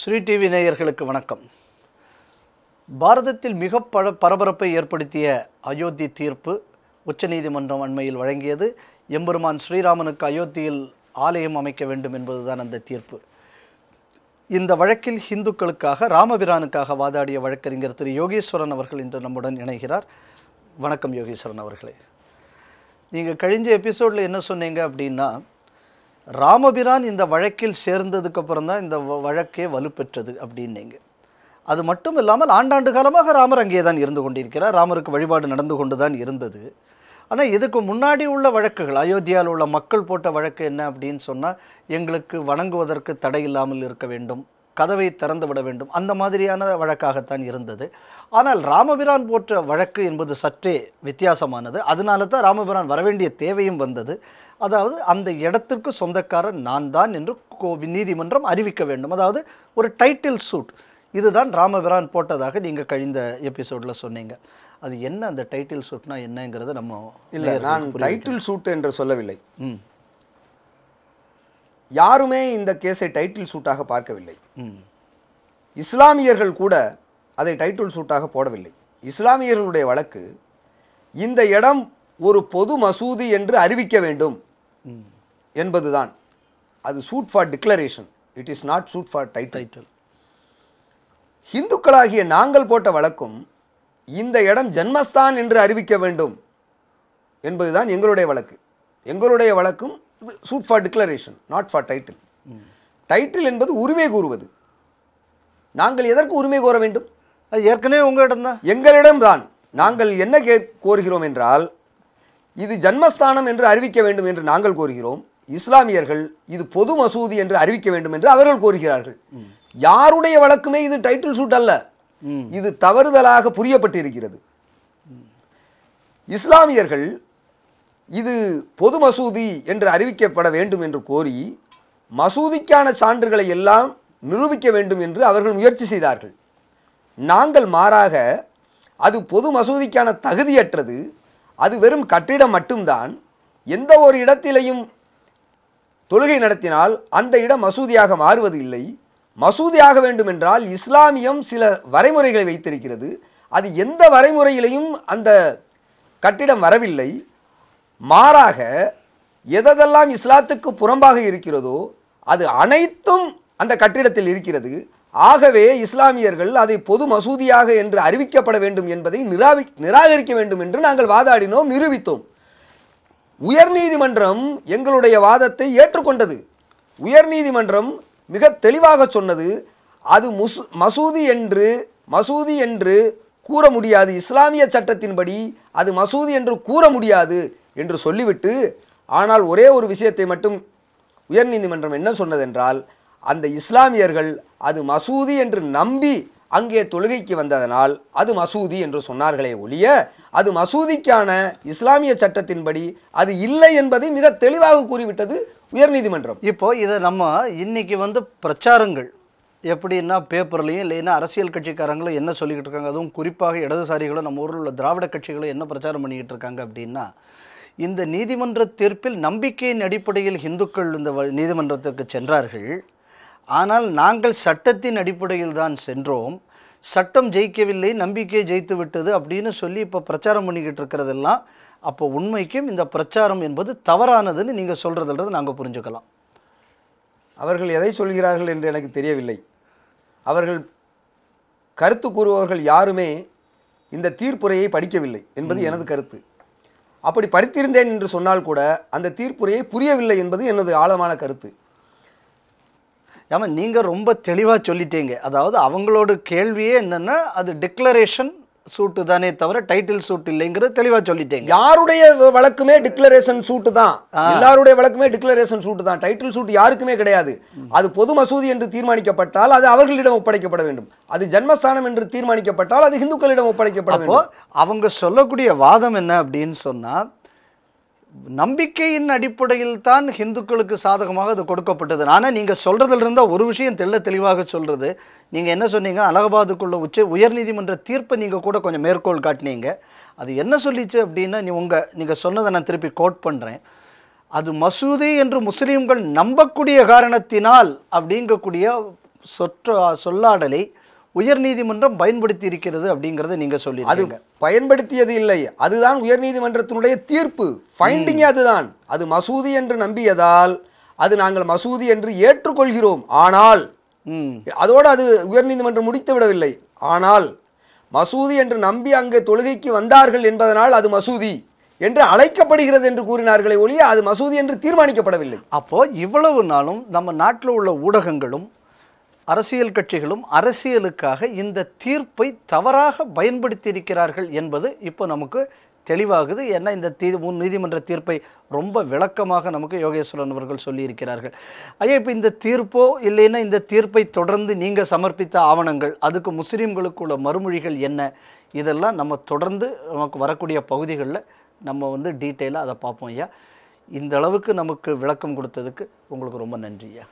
Sri TV நேயர்களுக்கு வணக்கம் பாரதத்தில் மிக பல பரபரப்பை ஏற்படுத்திய அயோத்தி தீர்ப்பு உச்சநீதிமன்றம் அண்மையில் வழங்கியது எம்பெருமான் ஸ்ரீராமனுக்கு அயோத்தியில் ஆலயம் அமைக்க வேண்டும் என்பதுதான் அந்த தீர்ப்பு இந்த வழக்கில் ஹிந்துக்களுக்காக ராமபிரானுக்காக வாதாடிய வழக்கறிஞர் திரு யோகேஸ்வரன் அவர்கள் இன்று நம்முடன் இணைகிறார் வணக்கம் யோகேஸ்வரன் அவர்களே நீங்கள் கழிஞ்ச எபிசோடில் என்ன சொன்னீங்க அப்படின்னா ராமபிரான் இந்த வழக்கில் சேர்ந்ததுக்கப்புறம் தான் இந்த வழக்கே வலுப்பெற்றது அப்படின்னீங்க அது மட்டும் இல்லாமல் ஆண்டாண்டு காலமாக ராமர் அங்கே தான் இருந்து கொண்டிருக்கிறார் ராமருக்கு வழிபாடு நடந்து கொண்டு தான் இருந்தது ஆனால் இதுக்கு முன்னாடி உள்ள வழக்குகள் அயோத்தியாவில் உள்ள மக்கள் போட்ட வழக்கு என்ன அப்படின்னு சொன்னால் எங்களுக்கு வணங்குவதற்கு தடை இல்லாமல் இருக்க வேண்டும் கதவை திறந்து விட வேண்டும் அந்த மாதிரியான வழக்காகத்தான் இருந்தது ஆனால் ராமபிரான் போற்ற வழக்கு என்பது சற்றே வித்தியாசமானது அதனால தான் ராமபிரான் வரவேண்டிய தேவையும் வந்தது அதாவது அந்த இடத்திற்கு சொந்தக்காரன் நான் தான் என்று கோவி நீதிமன்றம் அறிவிக்க வேண்டும் அதாவது ஒரு டைட்டில் சூட் இதுதான் ராமபிரான் போட்டதாக நீங்கள் கழிந்த எபிசோடில் சொன்னீங்க அது என்ன அந்த டைட்டில் சூட்னா என்னங்கிறத நம்ம இல்லை நான் டைட்டில் சூட் என்று சொல்லவில்லை யாருமே இந்த கேஸை டைட்டில் சூட்டாக பார்க்கவில்லை இஸ்லாமியர்கள் கூட அதை டைட்டில் சூட்டாக போடவில்லை இஸ்லாமியர்களுடைய வழக்கு இந்த இடம் ஒரு பொது மசூதி என்று அறிவிக்க வேண்டும் என்பதுதான் அது suit for declaration it is not suit for title ஹிந்துக்களாகிய நாங்கள் போட்ட வழக்கும் இந்த இடம் ஜென்மஸ்தான் என்று அறிவிக்க வேண்டும் என்பதுதான் எங்களுடைய வழக்கு எங்களுடைய வழக்கும் இது suit for declaration not for title title என்பது உரிமை கூறுவது நாங்கள் எதற்கு உரிமை கோர வேண்டும் அது ஏற்கனவே உங்களிடம் தான் எங்களிடம் தான் நாங்கள் என்ன கே கோருகிறோம் என்றால் இது ஜன்மஸ்தானம் என்று அறிவிக்க வேண்டும் என்று நாங்கள் கோருகிறோம் இஸ்லாமியர்கள் இது பொது மசூதி என்று அறிவிக்க வேண்டும் என்று அவர்கள் கோருகிறார்கள் யாருடைய வழக்குமே இது டைட்டில் சூட் அல்ல இது தவறுதலாக புரியப்பட்டிருக்கிறது இஸ்லாமியர்கள் இது பொது மசூதி என்று அறிவிக்கப்பட வேண்டும் என்று கோரி மசூதிக்கான சான்றுகளை எல்லாம் நிரூபிக்க வேண்டும் என்று அவர்கள் முயற்சி செய்தார்கள் நாங்கள் மாறாக அது பொது மசூதிக்கான தகுதியற்றது அது வெறும் கட்டிடம் மட்டும்தான் எந்த ஒரு இடத்திலையும் தொழுகை நடத்தினால் அந்த இடம் மசூதியாக மாறுவது இல்லை மசூதியாக வேண்டுமென்றால் இஸ்லாமியம் சில வரைமுறைகளை வைத்திருக்கிறது அது எந்த வரைமுறையிலையும் அந்த கட்டிடம் வரவில்லை மாறாக எதெல்லாம் இஸ்லாத்துக்கு புறம்பாக இருக்கிறதோ அது அனைத்தும் அந்த கட்டிடத்தில் இருக்கிறது ஆகவே இஸ்லாமியர்கள் அதை பொது மசூதியாக என்று அறிவிக்கப்பட வேண்டும் என்பதை நிராவி நிராகரிக்க வேண்டும் என்று நாங்கள் வாதாடினோம் நிரூபித்தோம் உயர்நீதிமன்றம் எங்களுடைய வாதத்தை ஏற்றுக்கொண்டது உயர்நீதிமன்றம் மிக தெளிவாக சொன்னது அது மசூதி என்று மசூதி என்று கூற முடியாது இஸ்லாமிய சட்டத்தின்படி அது மசூதி என்று கூற முடியாது என்று சொல்லிவிட்டு ஆனால் ஒரே ஒரு விஷயத்தை மட்டும் உயர்நீதிமன்றம் என்ன சொன்னதென்றால் அந்த இஸ்லாமியர்கள் அது மசூதி என்று நம்பி அங்கே தொழுகைக்கு வந்ததனால் அது மசூதி என்று சொன்னார்களே ஒழிய அது மசூதிக்கான இஸ்லாமிய சட்டத்தின்படி அது இல்லை என்பதை மிக தெளிவாக கூறிவிட்டது உயர்நீதிமன்றம் இப்போ இதை நம்ம இன்னைக்கு வந்து பிரச்சாரங்கள் எப்படின்னா பேப்பர்லையும் இல்லைன்னா அரசியல் கட்சிக்காரங்களும் என்ன சொல்லிக்கிட்டு இருக்காங்க அதுவும் குறிப்பாக இடதுசாரிகளும் நம்ம ஊரில் உள்ள திராவிட கட்சிகளும் என்ன பிரச்சாரம் பண்ணிக்கிட்டு இருக்காங்க அப்படின்னா இந்த நீதிமன்ற தீர்ப்பில் நம்பிக்கையின் அடிப்படையில் இந்துக்கள் இந்த நீதிமன்றத்திற்கு சென்றார்கள் ஆனால் நாங்கள் சட்டத்தின் அடிப்படையில் தான் சென்றோம் சட்டம் ஜெயிக்கவில்லை நம்பிக்கை ஜெயித்து விட்டது அப்படின்னு சொல்லி இப்போ பிரச்சாரம் பண்ணிக்கிட்டு இருக்கிறதெல்லாம் அப்போ உண்மைக்கும் இந்த பிரச்சாரம் என்பது தவறானதுன்னு நீங்கள் சொல்கிறதுன்றது நாங்கள் புரிஞ்சுக்கலாம் அவர்கள் எதை சொல்கிறார்கள் என்று எனக்கு தெரியவில்லை அவர்கள் கருத்து கூறுபவர்கள் யாருமே இந்த தீர்ப்புரையை படிக்கவில்லை என்பது எனது கருத்து அப்படி படித்திருந்தேன் என்று சொன்னால் கூட அந்த தீர்ப்புரையை புரியவில்லை என்பது எனது ஆழமான கருத்து ஏமா நீங்கள் ரொம்ப தெளிவாக சொல்லிட்டீங்க அதாவது அவங்களோட கேள்வியே என்னென்னா அது டிக்ளரேஷன் சூட்டு தானே தவிர டைட்டில் சூட் இல்லைங்கிறது தெளிவாக சொல்லிட்டேங்க யாருடைய வழக்குமே டிக்ளரேஷன் சூட்டு தான் எல்லாருடைய வழக்குமே டிக்ளரேஷன் சூட்டு தான் டைட்டில் சூட் யாருக்குமே கிடையாது அது பொது மசூதி என்று தீர்மானிக்கப்பட்டால் அது அவர்களிடம் ஒப்படைக்கப்பட வேண்டும் அது ஜன்மஸ்தானம் என்று தீர்மானிக்கப்பட்டால் அது இந்துக்களிடம் ஒப்படைக்கப்படும் அவங்க சொல்லக்கூடிய வாதம் என்ன அப்படின்னு சொன்னால் நம்பிக்கையின் அடிப்படையில் தான் ஹிந்துக்களுக்கு சாதகமாக அது கொடுக்கப்பட்டது ஆனால் நீங்கள் சொல்கிறதுல இருந்தால் ஒரு விஷயம் தெள்ள தெளிவாக சொல்கிறது நீங்கள் என்ன சொன்னீங்க அலகாபாதுக்குள்ள உச்ச உயர்நீதிமன்ற தீர்ப்பை நீங்கள் கூட கொஞ்சம் மேற்கோள் காட்டினீங்க அது என்ன சொல்லிச்சு அப்படின்னா நீ உங்கள் நீங்கள் சொன்னதை நான் திருப்பி கோட் பண்ணுறேன் அது மசூதி என்று முஸ்லீம்கள் நம்பக்கூடிய காரணத்தினால் அப்படிங்கக்கூடிய சொற்ற சொல்லாடலை உயர்நீதிமன்றம் பயன்படுத்தி இருக்கிறது அப்படிங்கிறத நீங்கள் சொல்லி அது பயன்படுத்தியது இல்லை அதுதான் உயர்நீதிமன்றத்தினுடைய தீர்ப்பு ஃபைண்டிங் அதுதான் அது மசூதி என்று நம்பியதால் அது நாங்கள் மசூதி என்று ஏற்றுக்கொள்கிறோம் ஆனால் அதோடு அது உயர்நீதிமன்றம் முடித்து விடவில்லை ஆனால் மசூதி என்று நம்பி அங்கே தொழுகைக்கு வந்தார்கள் என்பதனால் அது மசூதி என்று அழைக்கப்படுகிறது என்று கூறினார்களே ஒழிய அது மசூதி என்று தீர்மானிக்கப்படவில்லை அப்போ இவ்வளவு நாளும் நம்ம நாட்டில் உள்ள ஊடகங்களும் அரசியல் கட்சிகளும் அரசியலுக்காக இந்த தீர்ப்பை தவறாக பயன்படுத்தியிருக்கிறார்கள் என்பது இப்போ நமக்கு தெளிவாகுது ஏன்னா இந்த தீ முன் நீதிமன்ற தீர்ப்பை ரொம்ப விளக்கமாக நமக்கு யோகேஸ்வரன் அவர்கள் சொல்லியிருக்கிறார்கள் ஐயா இப்போ இந்த தீர்ப்போ இல்லைன்னா இந்த தீர்ப்பை தொடர்ந்து நீங்கள் சமர்ப்பித்த ஆவணங்கள் அதுக்கு முஸ்லீம்களுக்கு உள்ள மறுமொழிகள் என்ன இதெல்லாம் நம்ம தொடர்ந்து நமக்கு வரக்கூடிய பகுதிகளில் நம்ம வந்து டீட்டெயிலாக அதை பார்ப்போம் ஐயா இந்த அளவுக்கு நமக்கு விளக்கம் கொடுத்ததுக்கு உங்களுக்கு ரொம்ப நன்றி ஐயா